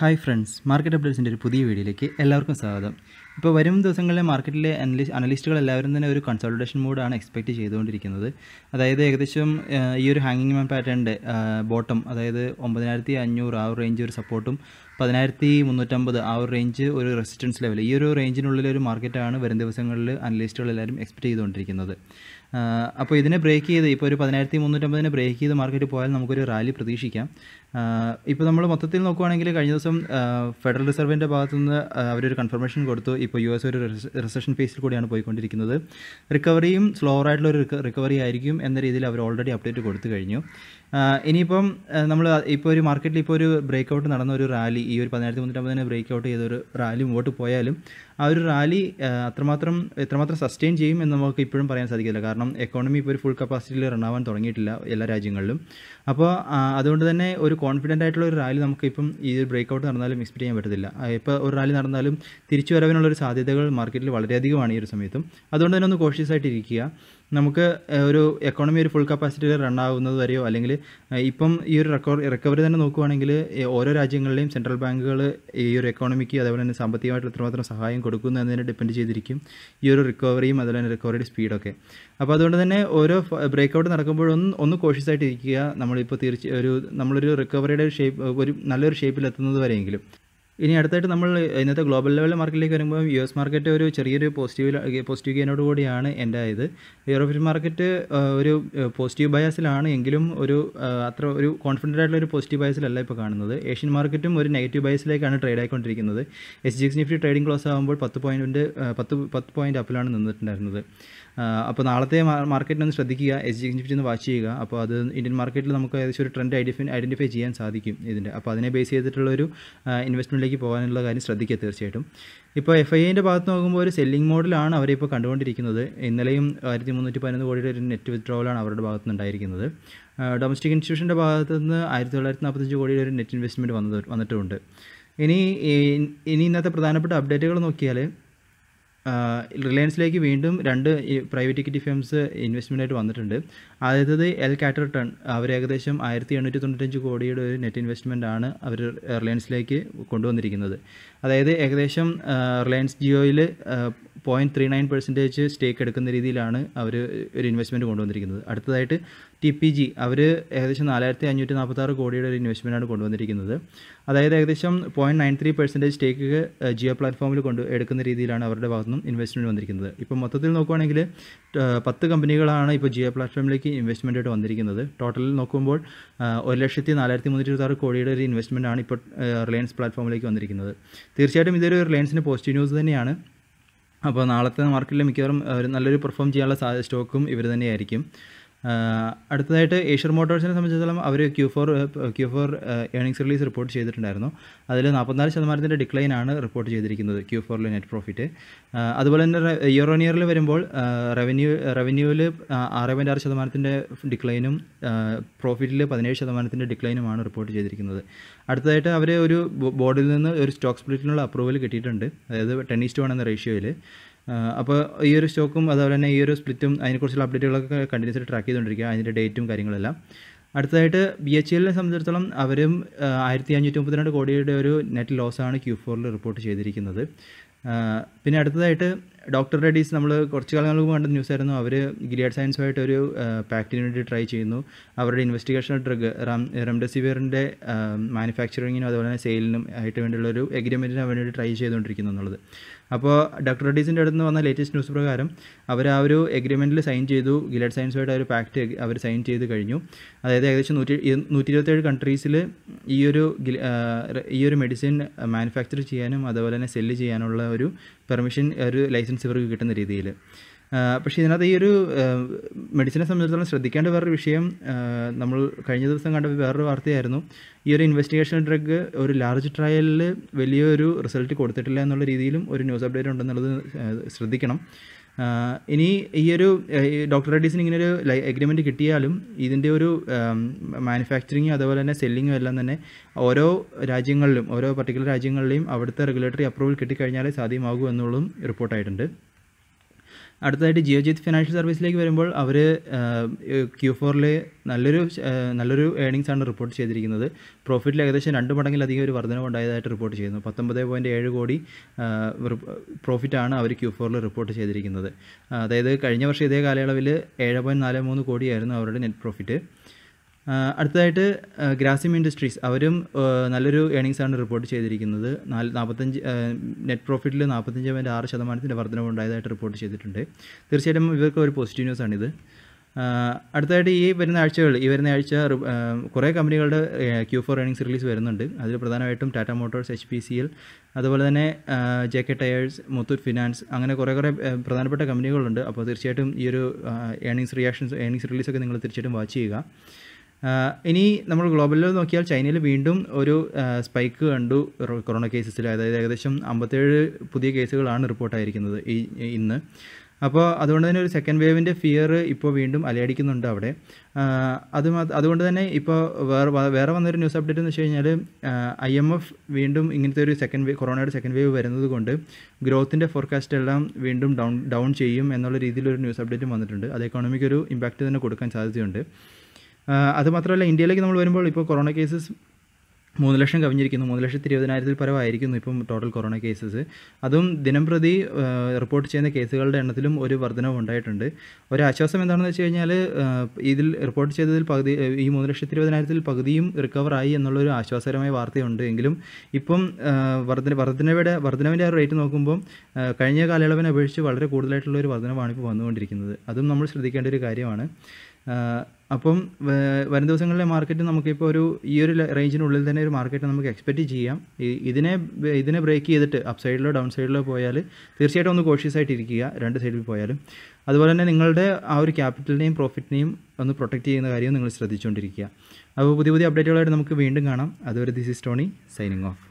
hi friends market അപ്ഡേറ്റ്സിൻ്റെ ഒരു പുതിയ വീഡിയോയിലേക്ക് എല്ലാവർക്കും സ്വാഗതം ഇപ്പോൾ വരും ദിവസങ്ങളിലെ മാർക്കറ്റിലെ അനലിസ്റ്റ് അനലിസ്റ്റുകൾ എല്ലാവരും തന്നെ ഒരു കൺസൾട്ടേഷൻ മോഡാണ് എക്സ്പെക്റ്റ് ചെയ്തുകൊണ്ടിരിക്കുന്നത് അതായത് ഏകദേശം ഈ ഒരു ഹാങ്ങിങ് മാൻ പാറ്റേണിൻ്റെ ബോട്ടം അതായത് ഒമ്പതിനായിരത്തി അഞ്ഞൂറ് ആ ഒരു റേഞ്ച് ഒരു സപ്പോർട്ടും പതിനായിരത്തി മുന്നൂറ്റമ്പത് ആ ഒരു റേഞ്ച് ഒരു റെസിസ്റ്റൻസ് ലെവൽ ഈ ഒരു റേഞ്ചിനുള്ളിൽ ഒരു മാർക്കറ്റാണ് വരും ദിവസങ്ങളിൽ അനലിസ്റ്റുകൾ എല്ലാവരും എക്സ്പെക്റ്റ് ചെയ്തുകൊണ്ടിരിക്കുന്നത് അപ്പോൾ ഇതിനെ ബ്രേക്ക് ചെയ്ത് ഇപ്പോൾ ഒരു പതിനായിരത്തി മുന്നൂറ്റമ്പതിനെ ബ്രേക്ക് ചെയ്ത് മാർക്കറ്റ് പോയാൽ നമുക്കൊരു റാലി പ്രതീക്ഷിക്കാം ഇപ്പോൾ നമ്മൾ മൊത്തത്തിൽ നോക്കുവാണെങ്കിൽ കഴിഞ്ഞ ദിവസം ഫെഡറൽ റിസർവിൻ്റെ ഭാഗത്തുനിന്ന് അവരൊരു കൺഫർമേഷൻ കൊടുത്തു ഇപ്പോൾ യു എസ് ഒരു റിസഷൻ ഫേസിൽ കൂടിയാണ് പോയിക്കൊണ്ടിരിക്കുന്നത് റിക്കവറിയും സ്ലോ ആയിട്ടുള്ള ഒരു റിക്കവറി ആയിരിക്കും എന്ന രീതിയിൽ അവർ ഓൾറെഡി അപ്ഡേറ്റ് കൊടുത്തു കഴിഞ്ഞു ഇനിയിപ്പം നമ്മൾ ഇപ്പോൾ ഒരു മാർക്കറ്റിൽ ഇപ്പോൾ ഒരു ബ്രേക്ക് ഔട്ട് നടന്ന ഒരു റാലി ഈ ഒരു പതിനായിരത്തി മുന്നൂറ്റമ്പതിനെ ബ്രേക്ക് ഔട്ട് ചെയ്തൊരു റാലി മുമ്പോട്ട് പോയാലും ആ ഒരു റാലി അത്രമാത്രം എത്രമാത്രം സസ്റ്റെയിൻ ചെയ്യും എന്ന് നമുക്ക് ഇപ്പോഴും പറയാൻ സാധിക്കില്ല കാരണം എക്കോണമി ഇപ്പോൾ ഒരു ഫുൾ കപ്പാസിറ്റിയിൽ റണ്ണാവാൻ തുടങ്ങിയിട്ടില്ല എല്ലാ രാജ്യങ്ങളിലും അപ്പോൾ അതുകൊണ്ട് തന്നെ ഒരു കോൺഫിഡൻ്റ് ആയിട്ടുള്ള ഒരു റാലി നമുക്കിപ്പം ഈ ഒരു ഔട്ട് നടന്നാലും എക്സ്പെക്ട് ചെയ്യാൻ പറ്റത്തില്ല ഇപ്പോൾ ഒരു റാലി നടന്നാലും തിരിച്ചു വരവിനുള്ള ഒരു സാധ്യതകൾ മാർക്കറ്റിൽ വളരെയധികമാണ് ഈ ഒരു സമയത്തും അതുകൊണ്ട് തന്നെ ഒന്ന് കോഷ്യസ് ആയിട്ട് ഇരിക്കുക നമുക്ക് ഒരു എക്കോണമി ഒരു ഫുൾ കപ്പാസിറ്റിയിൽ റൺ ആവുന്നത് വരെയോ അല്ലെങ്കിൽ ഇപ്പം ഈ ഒരു റിക്കവറി തന്നെ നോക്കുകയാണെങ്കിൽ ഓരോ രാജ്യങ്ങളിലെയും സെൻട്രൽ ബാങ്കുകൾ ഈ ഒരു എക്കോണമിക്ക് അതേപോലെ തന്നെ സാമ്പത്തികമായിട്ട് എത്രമാത്രം സഹായം കൊടുക്കുന്നു എന്നതിനെ ഡിപ്പെൻഡ് ചെയ്തിരിക്കും ഈ ഒരു റിക്കവറിയും അതുപോലെ തന്നെ റിക്കവറിയുടെ സ്പീഡൊക്കെ അപ്പോൾ അതുകൊണ്ട് തന്നെ ഓരോ ബ്രേക്ക് ഔട്ട് നടക്കുമ്പോഴൊന്നും ഒന്ന് കോഷ്യസ് ആയിട്ട് ഇരിക്കുക നമ്മളിപ്പോൾ തീർച്ച ഒരു നമ്മളൊരു റിക്കവറിയുടെ ഷേപ്പ് ഒരു നല്ലൊരു ഷേപ്പിൽ എത്തുന്നത് വരെയെങ്കിലും ഇനി അടുത്തായിട്ട് നമ്മൾ ഇന്നത്തെ ഗ്ലോബൽ ലെവൽ മാർക്കറ്റിലേക്ക് വരുമ്പോൾ യു എസ് മാർക്കറ്റ് ഒരു ചെറിയൊരു പോസിറ്റീവ് പോസിറ്റീവ് ഗെയിനോട് കൂടിയാണ് എൻ്റെ ആയത് യൂറോപ്യൻ മാർക്കറ്റ് ഒരു പോസിറ്റീവ് ബയാസിലാണ് എങ്കിലും ഒരു അത്ര ഒരു കോൺഫിഡൻ്റ് ആയിട്ടുള്ള ഒരു പോസിറ്റീവ് ബയസിലല്ല ഇപ്പോൾ കാണുന്നത് ഏഷ്യൻ മാർക്കറ്റും ഒരു നെഗറ്റീവ് ബയസിലേക്കാണ് ട്രേഡ് ആയിക്കൊണ്ടിരിക്കുന്നത് S G X Nifty trading close ആകുമ്പോൾ പത്ത് പോയിൻറ്റ് പത്ത് പത്ത് പോയിൻറ്റ് അപ്പിലാണ് നിന്നിട്ടുണ്ടായിരുന്നത് അപ്പോൾ നാളത്തെ മാർക്കറ്റിനൊന്ന് ശ്രദ്ധിക്കുക എസ് ജി എക്സ് നിഫ്റ്റി ഒന്ന് വാച്ച് ചെയ്യുക അപ്പോൾ അത് ഇന്ത്യൻ മാർക്കറ്റിൽ നമുക്ക് ഏകദേശം ഒരു ട്രെൻഡ് ഐഡൻറ്റിഫൈ ഐഡൻറ്റിഫൈ ചെയ്യാൻ സാധിക്കും ഇതിൻ്റെ അപ്പോൾ അതിനെ ബേസ് ചെയ്തിട്ടുള്ള ഒരു ഇൻവെസ്റ്റ്മെൻറ്റ് ഇതിലേക്ക് പോകാനുള്ള കാര്യം ശ്രദ്ധിക്കുക തീർച്ചയായിട്ടും ഇപ്പോൾ എഫ് ഐ എൻ്റെ ഭാഗത്ത് നോക്കുമ്പോൾ ഒരു സെല്ലിംഗ് മോഡലാണ് അവരിപ്പോൾ കണ്ടുകൊണ്ടിരിക്കുന്നത് ഇന്നലെയും ആയിരത്തി മുന്നൂറ്റി പതിനൊന്ന് കോടിയുടെ ഒരു നെറ്റ് വിത്ഡ്രോവലാണ് അവരുടെ ഭാഗത്ത് ഉണ്ടായിരിക്കുന്നത് ഡൊമസ്റ്റിക് ഇൻസ്റ്റിറ്റ്യൂഷൻ്റെ ഭാഗത്ത് നിന്ന് ആയിരത്തി തൊള്ളായിരത്തി നാൽപ്പത്തഞ്ച് കോടിയുടെ ഒരു നെറ്റ് ഇൻവെസ്റ്റ്മെൻറ്റ് വന്നത് വന്നിട്ടുണ്ട് ഇനി ഇനി ഇന്നത്തെ പ്രധാനപ്പെട്ട അപ്ഡേറ്റുകൾ നോക്കിയാൽ റിലയൻസിലേക്ക് വീണ്ടും രണ്ട് പ്രൈവറ്റ് ഇക്വിറ്റി ഫേംസ് ആയിട്ട് വന്നിട്ടുണ്ട് ആദ്യത്തത് എൽ കാറ്റർട്ടൺ അവർ ഏകദേശം ആയിരത്തി എണ്ണൂറ്റി തൊണ്ണൂറ്റഞ്ച് കോടിയുടെ ഒരു നെറ്റ് ഇൻവെസ്റ്റ്മെൻ്റ് ആണ് അവർ റിലയൻസിലേക്ക് കൊണ്ടുവന്നിരിക്കുന്നത് അതായത് ഏകദേശം റിലയൻസ് ജിയോയിൽ point three nine percentage stake എടുക്കുന്ന രീതിയിലാണ് അവർ ഒരു ഇൻവെസ്റ്റ്മെൻറ്റ് കൊണ്ടുവന്നിരിക്കുന്നത് അടുത്തതായിട്ട് ടി പി ജി അവർ ഏകദേശം നാലായിരത്തി അഞ്ഞൂറ്റി നാൽപ്പത്താറ് കോടിയുടെ ഒരു ഇൻവെസ്റ്റ്മെൻറ്റാണ് കൊണ്ടുവന്നിരിക്കുന്നത് അതായത് ഏകദേശം point nine three percentage stake Jio പ്ലാറ്റ്ഫോമിൽ കൊണ്ട് എടുക്കുന്ന രീതിയിലാണ് അവരുടെ ഭാഗത്തുനിന്ന് നിന്നും ഇൻവെസ്റ്റ്മെൻറ്റ് വന്നിരിക്കുന്നത് ഇപ്പോൾ മൊത്തത്തിൽ നോക്കുവാണെങ്കിൽ പത്ത് കമ്പനികളാണ് ഇപ്പോൾ ജിയോ പ്ലാറ്റ്ഫോമിലേക്ക് ഇൻവെസ്റ്റ്മെൻ്റ് ആയിട്ട് വന്നിരിക്കുന്നത് ടോട്ടലിൽ നോക്കുമ്പോൾ ഒരു ലക്ഷത്തി നാലായിരത്തി മുന്നൂറ്റി കോടിയുടെ ഒരു ഇൻവെസ്റ്റ്മെൻ്റ് ആണ് ഇപ്പോൾ റിലയൻസ് പ്ലാറ്റ്ഫോമിലേക്ക് വന്നിരിക്കുന്നത് തീർച്ചയായിട്ടും ഇതൊരു റിലയൻസിൻ്റെ പോസിറ്റീവ് ന്യൂസ് തന്നെയാണ് അപ്പോൾ നാളത്തെ മാർക്കറ്റിൽ മിക്കവാറും നല്ലൊരു പെർഫോം ചെയ്യാനുള്ള സ്റ്റോക്കും ഇവർ തന്നെയായിരിക്കും അടുത്തതായിട്ട് ഏഷ്യർ മോട്ടോഴ്സിനെ സംബന്ധിച്ചിടത്തോളം അവർ Q four Q four earnings release report ചെയ്തിട്ടുണ്ടായിരുന്നു അതിൽ നാൽപ്പത്തിനാല് ശതമാനത്തിൻ്റെ ഡിക്ലൈൻ ആണ് റിപ്പോർട്ട് ചെയ്തിരിക്കുന്നത് ക്യൂ ഫോറിലെ നെറ്റ് പ്രോഫിറ്റ് അതുപോലെ തന്നെ ഇയർ ഓൺ ഇയറിൽ വരുമ്പോൾ റവന്യൂ റവന്യൂവിൽ ആറ് പോയിൻറ്റ് ആറ് ശതമാനത്തിൻ്റെ ഡിക്ലൈനും പ്രോഫിറ്റിൽ പതിനേഴ് ശതമാനത്തിൻ്റെ ഡിക്ലൈനുമാണ് റിപ്പോർട്ട് ചെയ്തിരിക്കുന്നത് അടുത്തതായിട്ട് അവർ ഒരു ബോർഡിൽ നിന്ന് ഒരു സ്റ്റോക്ക് സ്പ്ലിറ്റിനുള്ള അപ്രൂവൽ കിട്ടിയിട്ടുണ്ട് അതായത് ടെൻ ഈസ്റ്റ് വൺ എന്ന റേഷ്യോയിൽ അപ്പോൾ ഈ ഒരു സ്റ്റോക്കും അതുപോലെ തന്നെ ഈ ഒരു സ്പ്ലിറ്റും അതിനെക്കുറിച്ചുള്ള അപ്ഡേറ്റുകളൊക്കെ കണ്ടിന്യൂസ് ആയിട്ട് ട്രാക്ക് ചെയ്തുകൊണ്ടിരിക്കുക അതിൻ്റെ ഡേറ്റും കാര്യങ്ങളെല്ലാം അടുത്തതായിട്ട് ബി എച്ച് എല്ലിനെ സംബന്ധിച്ചിടത്തോളം അവരും ആയിരത്തി അഞ്ഞൂറ്റി മുപ്പത്തിരണ്ട് കോടിയുടെ ഒരു നെറ്റ് ലോസാണ് ക്യൂ ഫോറിൽ റിപ്പോർട്ട് ചെയ്തിരിക്കുന്നത് പിന്നെ അടുത്തതായിട്ട് ഡോക്ടർ റെഡീസ് നമ്മൾ കുറച്ച് കാലങ്ങൾക്ക് മുമ്പ് കണ്ട ആയിരുന്നു അവർ ഗിലിയഡ് സയൻസുമായിട്ട് ഒരു പാക്റ്റിന് വേണ്ടി ട്രൈ ചെയ്യുന്നു അവരുടെ ഇൻവെസ്റ്റിഗേഷൻ ഡ്രഗ് റാം റെംഡെസിവിയറിൻ്റെ മാനുഫാക്ചറിങ്ങിനും അതുപോലെ തന്നെ സെയിലിനും ആയിട്ട് വേണ്ടിയുള്ള ഒരു അവനുവേണ്ടി ട്രൈ ചെയ്തുകൊണ്ടിരിക്കുന്നു എന്നുള്ളത് അപ്പോൾ ഡോക്ടർ റെഡീസിൻ്റെ അടുത്ത് വന്ന ലേറ്റസ്റ്റ് ന്യൂസ് പ്രകാരം അവർ ആ ഒരു എഗ്രിമെൻറ്റിൽ സൈൻ ചെയ്തു ഗിലഡ് സയൻസുമായിട്ട് ആ ഒരു പാക്റ്റ് അവർ സൈൻ ചെയ്ത് കഴിഞ്ഞു അതായത് ഏകദേശം നൂറ്റി നൂറ്റി ഇരുപത്തേഴ് കൺട്രീസിൽ ഈ ഒരു ഈ ഒരു മെഡിസിൻ മാനുഫാക്ചർ ചെയ്യാനും അതുപോലെ തന്നെ സെല്ല് ചെയ്യാനുള്ള ഒരു പെർമിഷൻ ഒരു ലൈസൻസ് ഇവർക്ക് കിട്ടുന്ന രീതിയിൽ പക്ഷേ ഇതിനകത്ത് ഈ ഒരു മെഡിസിനെ സംബന്ധിച്ചിടത്തോളം ശ്രദ്ധിക്കേണ്ട വേറൊരു വിഷയം നമ്മൾ കഴിഞ്ഞ ദിവസം കണ്ട വേറൊരു വാർത്തയായിരുന്നു ഈ ഒരു ഇൻവെസ്റ്റിഗേഷൻ ഡ്രഗ് ഒരു ലാർജ് ട്രയലിൽ വലിയൊരു റിസൾട്ട് കൊടുത്തിട്ടില്ല എന്നുള്ള രീതിയിലും ഒരു ന്യൂസ് അപ്ഡേറ്റ് ഉണ്ടെന്നുള്ളത് ശ്രദ്ധിക്കണം ഇനി ഈ ഒരു ഡോക്ടർ റെഡീസിന് ഇങ്ങനെ ഒരു എഗ്രിമെൻറ്റ് കിട്ടിയാലും ഇതിൻ്റെ ഒരു മാനുഫാക്ചറിങ് അതുപോലെ തന്നെ സെല്ലിങ്ങും എല്ലാം തന്നെ ഓരോ രാജ്യങ്ങളിലും ഓരോ പർട്ടിക്കുലർ രാജ്യങ്ങളിലെയും അവിടുത്തെ റെഗുലേറ്ററി അപ്രൂവൽ കിട്ടിക്കഴിഞ്ഞാലേ സാധ്യമാകൂ എന്നുള്ളതും റിപ്പോർട്ടായിട്ടുണ്ട് അടുത്തതായിട്ട് ജിത്ത് ഫിനാൻഷ്യൽ സർവീസിലേക്ക് വരുമ്പോൾ അവർ ക്യൂ ഫോറിൽ നല്ലൊരു നല്ലൊരു ഏണിങ്സ് ആണ് റിപ്പോർട്ട് ചെയ്തിരിക്കുന്നത് പ്രോഫിറ്റിൽ ഏകദേശം രണ്ട് മടങ്ങിലധികം ഒരു വർധനവ് ഉണ്ടായതായിട്ട് റിപ്പോർട്ട് ചെയ്യുന്നു പത്തൊമ്പത് പോയിൻറ്റ് ഏഴ് കോടി പ്രോഫിറ്റാണ് അവർ ക്യൂ ഫോറിൽ റിപ്പോർട്ട് ചെയ്തിരിക്കുന്നത് അതായത് കഴിഞ്ഞ വർഷം ഇതേ കാലയളവിൽ ഏഴ് പോയിൻറ്റ് നാല് മൂന്ന് കോടിയായിരുന്നു അവരുടെ നെറ്റ് പ്രോഫിറ്റ് അടുത്തതായിട്ട് ഗ്രാസിം ഇൻഡസ്ട്രീസ് അവരും നല്ലൊരു ആണ് റിപ്പോർട്ട് ചെയ്തിരിക്കുന്നത് നാല് നാൽപ്പത്തഞ്ച് നെറ്റ് പ്രോഫിറ്റിൽ നാൽപ്പത്തഞ്ച് പോയിൻറ്റ് ആറ് ശതമാനത്തിൻ്റെ ഉണ്ടായതായിട്ട് റിപ്പോർട്ട് ചെയ്തിട്ടുണ്ട് തീർച്ചയായിട്ടും ഇവർക്ക് ഒരു പോസിറ്റീവ് ന്യൂസ് ആണിത് അടുത്തതായിട്ട് ഈ വരുന്ന ആഴ്ചകൾ ഈ വരുന്ന ആഴ്ച കുറേ കമ്പനികളുടെ ക്യൂ ഫോർ ഏണിങ്സ് റിലീസ് വരുന്നുണ്ട് അതിൽ പ്രധാനമായിട്ടും Tata Motors H P C L അതുപോലെ തന്നെ J K Tyres Muthoot Finance അങ്ങനെ കുറേ കുറേ പ്രധാനപ്പെട്ട കമ്പനികളുണ്ട് അപ്പോൾ തീർച്ചയായിട്ടും ഈ ഒരു ഏണിങ്സ് റിയാക്ഷൻസ് ഏണിങ്സ് റിലീസൊക്കെ നിങ്ങൾ തീർച്ചയായിട്ടും വാച്ച് ചെയ്യുക ഇനി നമ്മൾ ഗ്ലോബലിൽ നോക്കിയാൽ ചൈനയിൽ വീണ്ടും ഒരു സ്പൈക്ക് കണ്ടു കൊറോണ കേസസിൽ അതായത് ഏകദേശം അമ്പത്തേഴ് പുതിയ കേസുകളാണ് റിപ്പോർട്ടായിരിക്കുന്നത് ഈ ഇന്ന് അപ്പോൾ അതുകൊണ്ട് തന്നെ ഒരു സെക്കൻഡ് വേവിൻ്റെ ഫിയർ ഇപ്പോൾ വീണ്ടും അലയടിക്കുന്നുണ്ട് അവിടെ അത് അതുകൊണ്ട് തന്നെ ഇപ്പോൾ വേറെ വേറെ വന്നൊരു ന്യൂസ് അപ്ഡേറ്റ് എന്ന് വെച്ച് കഴിഞ്ഞാൽ ഐ എം എഫ് വീണ്ടും ഇങ്ങനത്തെ ഒരു സെക്കൻഡ് വേവ് കൊറോണയുടെ സെക്കൻഡ് വേവ് വരുന്നത് കൊണ്ട് ഗ്രോത്തിൻ്റെ ഫോർകാസ്റ്റ് എല്ലാം വീണ്ടും ഡൗൺ ഡൗൺ ചെയ്യും എന്നുള്ള രീതിയിലൊരു ന്യൂസ് അപ്ഡേറ്റും വന്നിട്ടുണ്ട് അത് എക്കോണമിക്ക് ഒരു ഇമ്പാക്റ്റ് തന്നെ കൊടുക്കാൻ സാധ്യതയുണ്ട് അതുമാത്രമല്ല ഇന്ത്യയിലേക്ക് നമ്മൾ വരുമ്പോൾ ഇപ്പോൾ കൊറോണ കേസസ് മൂന്ന് ലക്ഷം കവിഞ്ഞിരിക്കുന്നു മൂന്ന് ലക്ഷത്തി ഇരുപതിനായിരത്തിൽ പരമായിരിക്കുന്നു ഇപ്പം ടോട്ടൽ കൊറോണ കേസസ് അതും ദിനംപ്രതി റിപ്പോർട്ട് ചെയ്യുന്ന കേസുകളുടെ എണ്ണത്തിലും ഒരു വർധനവ് ഉണ്ടായിട്ടുണ്ട് ഒരു ആശ്വാസം എന്താണെന്ന് വെച്ച് കഴിഞ്ഞാൽ ഇതിൽ റിപ്പോർട്ട് ചെയ്തതിൽ പകുതി ഈ മൂന്ന് ലക്ഷത്തി ഇരുപതിനായിരത്തിൽ പകുതിയും റിക്കവറായി എന്നുള്ളൊരു ആശ്വാസകരമായ വാർത്തയുണ്ട് എങ്കിലും ഇപ്പം വർധന വർധനയുടെ വർധനവിൻ്റെ ആ റേറ്റ് നോക്കുമ്പോൾ കഴിഞ്ഞ കാലയളവിനെ അപേക്ഷിച്ച് വളരെ കൂടുതലായിട്ടുള്ള ഒരു വർധനവാണ് ഇപ്പോൾ വന്നുകൊണ്ടിരിക്കുന്നത് അതും നമ്മൾ ശ്രദ്ധിക്കേണ്ട ഒരു കാര്യമാണ് അപ്പം വരും ദിവസങ്ങളിലെ മാർക്കറ്റ് നമുക്കിപ്പോൾ ഒരു ഈ ഒരു റേഞ്ചിനുള്ളിൽ തന്നെ ഒരു മാർക്കറ്റ് നമുക്ക് എക്സ്പെക്റ്റ് ചെയ്യാം ഇതിനെ ഇതിനെ ബ്രേക്ക് ചെയ്തിട്ട് അപ്പ് സൈഡിലോ ഡൗൺ സൈഡിലോ പോയാൽ തീർച്ചയായിട്ടും ഒന്ന് കോഷ്യസ് ആയിട്ട് ഇരിക്കുക രണ്ട് സൈഡിൽ പോയാലും അതുപോലെ തന്നെ നിങ്ങളുടെ ആ ഒരു ക്യാപിറ്റലിനെയും പ്രോഫിറ്റിനെയും ഒന്ന് പ്രൊട്ടക്റ്റ് ചെയ്യുന്ന കാര്യം നിങ്ങൾ ശ്രദ്ധിച്ചുകൊണ്ടിരിക്കുക അപ്പോൾ പുതിയ പുതിയ അപ്ഡേറ്റുകളായിട്ട് നമുക്ക് വീണ്ടും കാണാം അതുവരെ this is Tony signing of